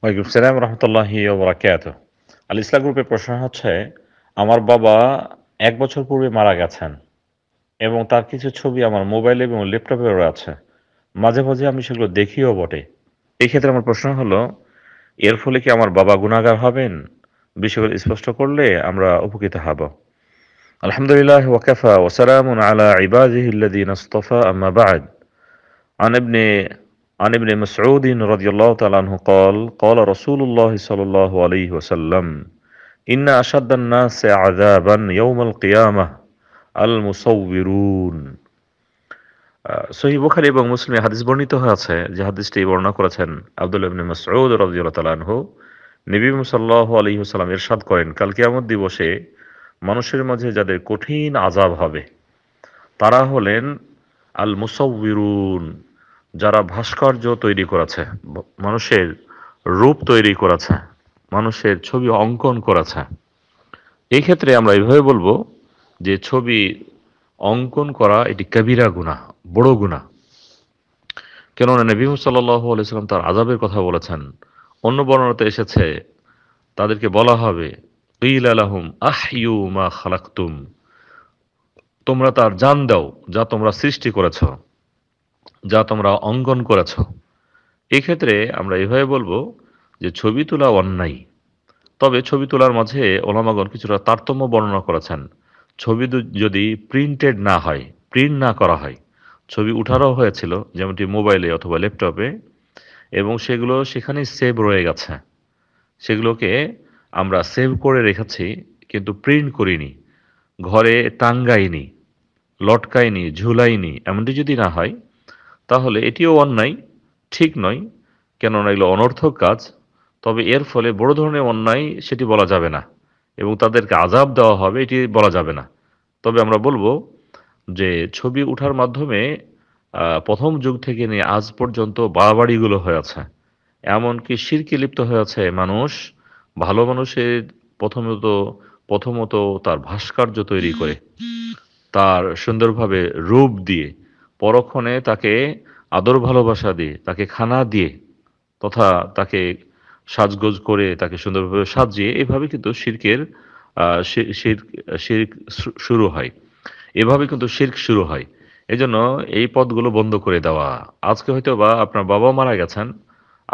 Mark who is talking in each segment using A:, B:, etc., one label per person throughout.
A: ওয়ালাইকুম সালাম রহমতুল্লাহি ওবরাকাত আল ইসলাম গ্রুপের প্রশ্ন হচ্ছে আমার বাবা এক বছর পূর্বে মারা গেছেন এবং তার কিছু ছবি আমার মোবাইলে এবং ল্যাপটপে রয়েছে মাঝে মাঝে আমি সেগুলো দেখিও বটে এই ক্ষেত্রে আমার প্রশ্ন হলো এর ফলে কি আমার বাবা গুণাগার হবেন বিষয়গুলো স্পষ্ট করলে আমরা উপকৃত হব আলহামদুলিল্লাহ ওয়াকাফা ওসালাম আলা ইবাজিহিল্লাদিন আস্তফা আম্মা বাদ আন ইবনে عن ابن مسعود رضي الله تعالى عنه قال قال رسول الله صلى الله عليه وسلم إن أشد الناس عذابا يوم القيامة المصورون সহি এবং মুসলিম হাদিস বর্ণিত হয়েছে যে হাদিসটি বর্ণনা করেছেন আব্দুল ইবনে মাসউদ রাদিয়াল্লাহু তাআলা আনহু নবী সাল্লাল্লাহু আলাইহি ওয়াসাল্লাম ইরশাদ করেন কাল কিয়ামত দিবসে মানুষের মাঝে যাদের কঠিন আজাব হবে তারা হলেন আল মুসাউবিরুন যারা ভাস্কর্য তৈরি করেছে মানুষের রূপ তৈরি করেছে মানুষের ছবি অঙ্কন করেছে এই ক্ষেত্রে আমরা এইভাবে বলবো যে ছবি অঙ্কন করা এটি কবিরা গুণা বড় গুণা কেননা নবী সাল্লাম তার আজাবের কথা বলেছেন অন্য বর্ণনাতে এসেছে তাদেরকে বলা হবে ইল মা তোমরা তার জান দাও যা তোমরা সৃষ্টি করেছো যা তোমরা অঙ্কন করেছ এক্ষেত্রে আমরা এভাবে বলবো যে ছবি তোলা অন্যায় তবে ছবি তোলার মাঝে ওলামাগণ কিছুটা তারতম্য বর্ণনা করেছেন ছবি যদি প্রিন্টেড না হয় প্রিন্ট না করা হয় ছবি উঠারও হয়েছিল যেমনটি মোবাইলে অথবা ল্যাপটপে এবং সেগুলো সেখানেই সেভ রয়ে গেছে সেগুলোকে আমরা সেভ করে রেখেছি কিন্তু প্রিন্ট করিনি ঘরে টাঙ্গাইনি লটকাইনি ঝুলাইনি এমনটি যদি না হয় তাহলে এটিও অন্যায় ঠিক নয় কেননা এগুলো অনর্থক কাজ তবে এর ফলে বড় ধরনের অন্যায় সেটি বলা যাবে না এবং তাদেরকে আজাব দেওয়া হবে এটি বলা যাবে না তবে আমরা বলবো যে ছবি উঠার মাধ্যমে প্রথম যুগ থেকে নিয়ে আজ পর্যন্ত বাড়াবাড়িগুলো হয়েছে এমনকি শিরকে লিপ্ত হয়েছে মানুষ ভালো মানুষের প্রথমত প্রথমত তার ভাস্কর্য তৈরি করে তার সুন্দরভাবে রূপ দিয়ে পরক্ষণে তাকে আদর ভালোবাসা দিয়ে তাকে খানা দিয়ে তথা তাকে সাজগোজ করে তাকে সুন্দরভাবে সাজিয়ে এভাবে কিন্তু শির্কের শির্ক শুরু হয় এভাবে কিন্তু শির্ক শুরু হয় এই জন্য এই পদগুলো বন্ধ করে দেওয়া আজকে হয়তো বা আপনার বাবা মারা গেছেন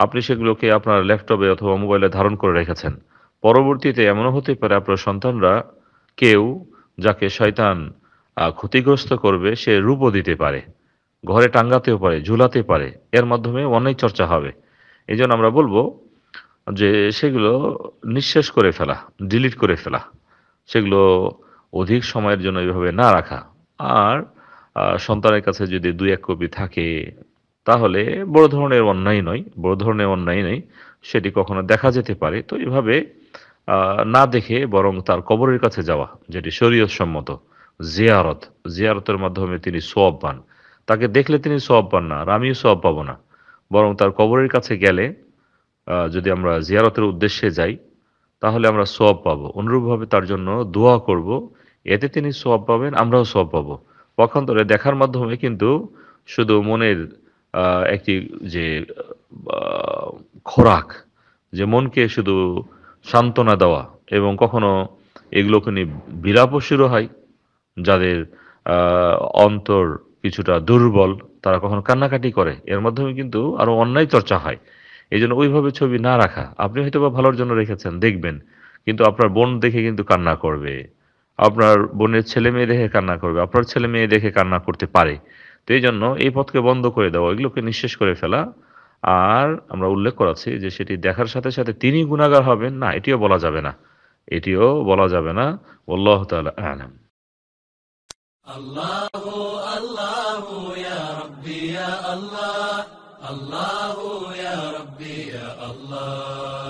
A: আপনি সেগুলোকে আপনার ল্যাপটপে অথবা মোবাইলে ধারণ করে রেখেছেন পরবর্তীতে এমনও হতে পারে আপনার সন্তানরা কেউ যাকে শয়তান ক্ষতিগ্রস্ত করবে সে রূপও দিতে পারে ঘরে টাঙ্গাতেও পারে ঝুলাতে পারে এর মাধ্যমে অনেক চর্চা হবে এই আমরা বলবো যে সেগুলো নিঃশেষ করে ফেলা ডিলিট করে ফেলা সেগুলো অধিক সময়ের জন্য এভাবে না রাখা আর সন্তানের কাছে যদি দুই এক কপি থাকে তাহলে বড় ধরনের অন্যায় নয় বড় ধরনের অন্যায় নেই সেটি কখনো দেখা যেতে পারে তো এভাবে না দেখে বরং তার কবরের কাছে যাওয়া যেটি শরীয়সম্মত সম্মত জিয়ারত জিয়ারতের মাধ্যমে তিনি সোয়াব পান তাকে দেখলে তিনি সোয়াব পান না আর আমিও সোয়াব পাবো না বরং তার কবরের কাছে গেলে যদি আমরা জিয়ারতের উদ্দেশ্যে যাই তাহলে আমরা সোয়াব পাবো অনুরূপভাবে তার জন্য দোয়া করব এতে তিনি সোয়াব পাবেন আমরাও সোয়াব পাবো পক্ষান্তরে দেখার মাধ্যমে কিন্তু শুধু মনের একটি যে খোরাক যে মনকে শুধু সান্ত্বনা দেওয়া এবং কখনো এগুলো নিয়ে বিরাপ শুরু হয় যাদের অন্তর কিছুটা দুর্বল তারা কখনো কান্নাকাটি করে এর মাধ্যমে কিন্তু আরো অন্যায় চর্চা হয় এই জন্য ওইভাবে ছবি না রাখা আপনি হয়তো বা ভালোর জন্য রেখেছেন দেখবেন কিন্তু আপনার বোন দেখে কিন্তু কান্না করবে আপনার বোনের ছেলে মেয়ে দেখে কান্না করবে আপনার ছেলে মেয়ে দেখে কান্না করতে পারে তো এই জন্য এই পথকে বন্ধ করে দেওয়া এগুলোকে নিঃশেষ করে ফেলা আর আমরা উল্লেখ করাছি যে সেটি দেখার সাথে সাথে তিনি গুণাগার হবেন না এটিও বলা যাবে না এটিও বলা যাবে না আল্লাহ তালা আলম الله الله يا ربي يا الله الله يا ربي يا الله